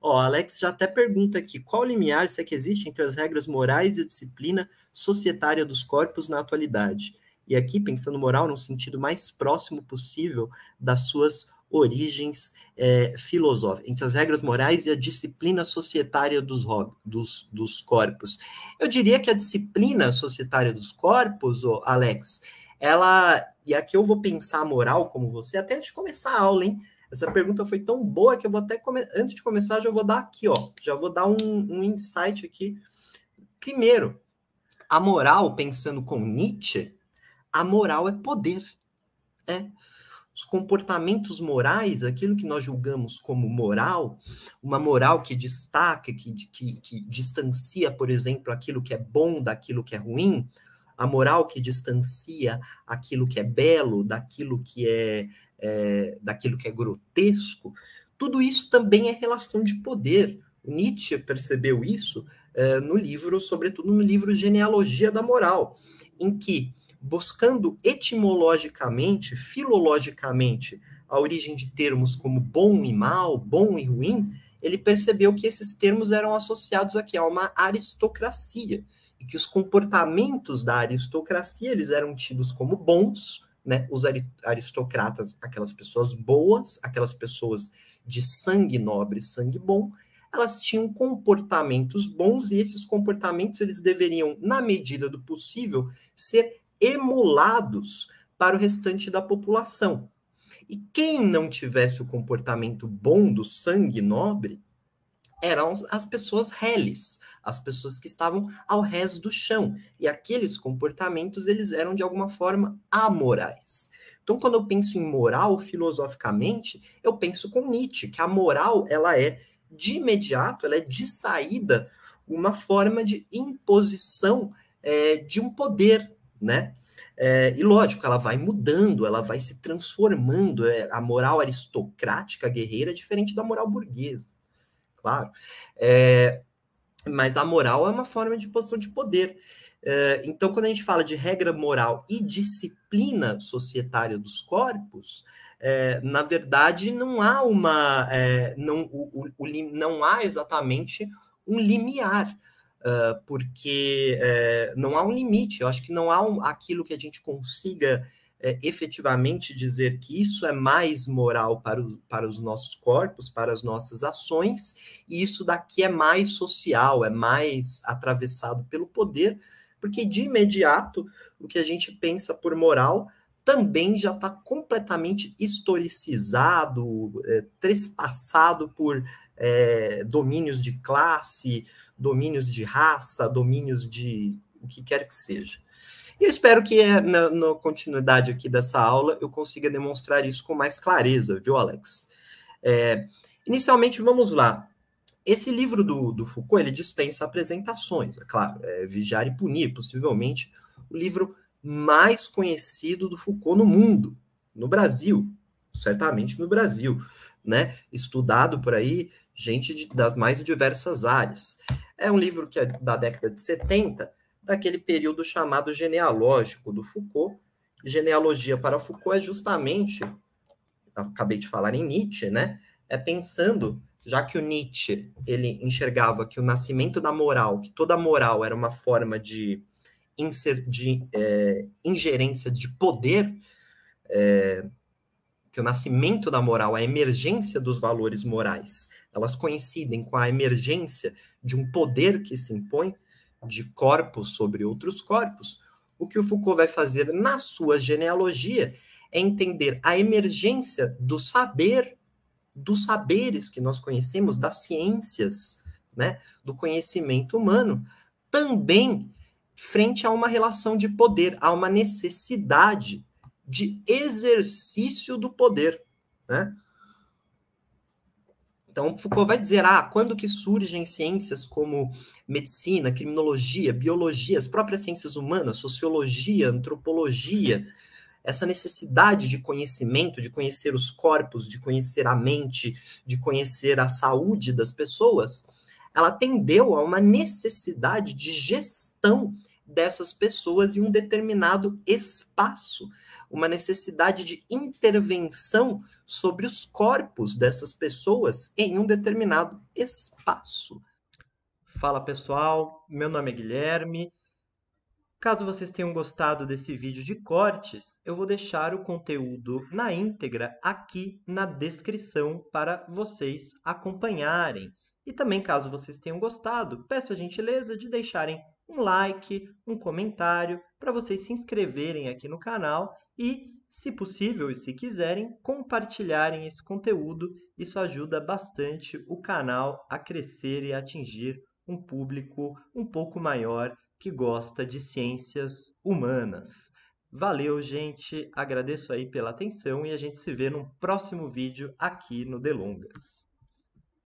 Ó, Alex já até pergunta aqui, qual limiar se é que existe entre as regras morais e a disciplina societária dos corpos na atualidade? E aqui, pensando moral no sentido mais próximo possível das suas origens é, filosóficas, entre as regras morais e a disciplina societária dos, dos, dos corpos. Eu diria que a disciplina societária dos corpos, oh, Alex, ela, e aqui eu vou pensar moral como você, até de começar a aula, hein? Essa pergunta foi tão boa que eu vou até come... antes de começar já vou dar aqui, ó, já vou dar um, um insight aqui. Primeiro, a moral, pensando com Nietzsche, a moral é poder. É os comportamentos morais, aquilo que nós julgamos como moral, uma moral que destaca, que, que, que distancia, por exemplo, aquilo que é bom daquilo que é ruim, a moral que distancia aquilo que é belo daquilo que é, é daquilo que é grotesco, tudo isso também é relação de poder. Nietzsche percebeu isso é, no livro, sobretudo no livro Genealogia da Moral, em que, buscando etimologicamente, filologicamente, a origem de termos como bom e mal, bom e ruim, ele percebeu que esses termos eram associados aqui a uma aristocracia e que os comportamentos da aristocracia eles eram tidos como bons, né? Os aristocratas, aquelas pessoas boas, aquelas pessoas de sangue nobre, sangue bom, elas tinham comportamentos bons e esses comportamentos eles deveriam, na medida do possível, ser emulados para o restante da população. E quem não tivesse o comportamento bom do sangue nobre eram as pessoas reles, as pessoas que estavam ao resto do chão. E aqueles comportamentos, eles eram de alguma forma amorais. Então, quando eu penso em moral filosoficamente, eu penso com Nietzsche, que a moral, ela é de imediato, ela é de saída, uma forma de imposição é, de um poder, né? É, e lógico, ela vai mudando, ela vai se transformando. É, a moral aristocrática guerreira é diferente da moral burguesa, claro. É, mas a moral é uma forma de posição de poder. É, então, quando a gente fala de regra moral e disciplina societária dos corpos, é, na verdade não há uma, é, não, o, o, o, não há exatamente um limiar. Uh, porque não há um limite, eu acho que não há um, aquilo que a gente consiga efetivamente dizer que isso é mais moral para, o, para os nossos corpos, para as nossas ações, e isso daqui é mais social, é mais atravessado pelo poder, porque de imediato o que a gente pensa por moral também já está completamente historicizado, é, trespassado por é, domínios de classe, domínios de raça, domínios de o que quer que seja. E eu espero que eh, na, na, continuidade aqui dessa aula eu consiga demonstrar isso com mais clareza, viu, Alex? É, inicialmente, vamos lá. Esse livro do, do, Foucault, ele dispensa apresentações, é claro, é Vigiar e Punir, possivelmente o livro mais conhecido do Foucault no mundo, no Brasil, certamente no Brasil, né? Estudado por aí gente de, das mais diversas áreas. É um livro que é da década de 70, daquele período chamado genealógico do Foucault. Genealogia para Foucault é justamente, acabei de falar em Nietzsche, né? É pensando, já que o Nietzsche ele enxergava que o nascimento da moral, que toda moral era uma forma de, inser, de é, ingerência de poder, é, que o nascimento da moral, a emergência dos valores morais, elas coincidem com a emergência de um poder que se impõe de corpos sobre outros corpos, o que o Foucault vai fazer na sua genealogia é entender a emergência do saber, dos saberes que nós conhecemos, das ciências, né, do conhecimento humano, também frente a uma relação de poder, a uma necessidade de exercício do poder, né? Então, Foucault vai dizer, ah, quando que surgem ciências como medicina, criminologia, biologia, as próprias ciências humanas, sociologia, antropologia, essa necessidade de conhecimento, de conhecer os corpos, de conhecer a mente, de conhecer a saúde das pessoas, ela tendeu a uma necessidade de gestão dessas pessoas em um determinado espaço, uma necessidade de intervenção sobre os corpos dessas pessoas em um determinado espaço. Fala pessoal, meu nome é Guilherme. Caso vocês tenham gostado desse vídeo de cortes, eu vou deixar o conteúdo na íntegra aqui na descrição para vocês acompanharem. E também, caso vocês tenham gostado, peço a gentileza de deixarem um like, um comentário, para vocês se inscreverem aqui no canal e, se possível e se quiserem, compartilharem esse conteúdo. Isso ajuda bastante o canal a crescer e atingir um público um pouco maior que gosta de ciências humanas. Valeu, gente. Agradeço aí pela atenção e a gente se vê num próximo vídeo aqui no Delongas.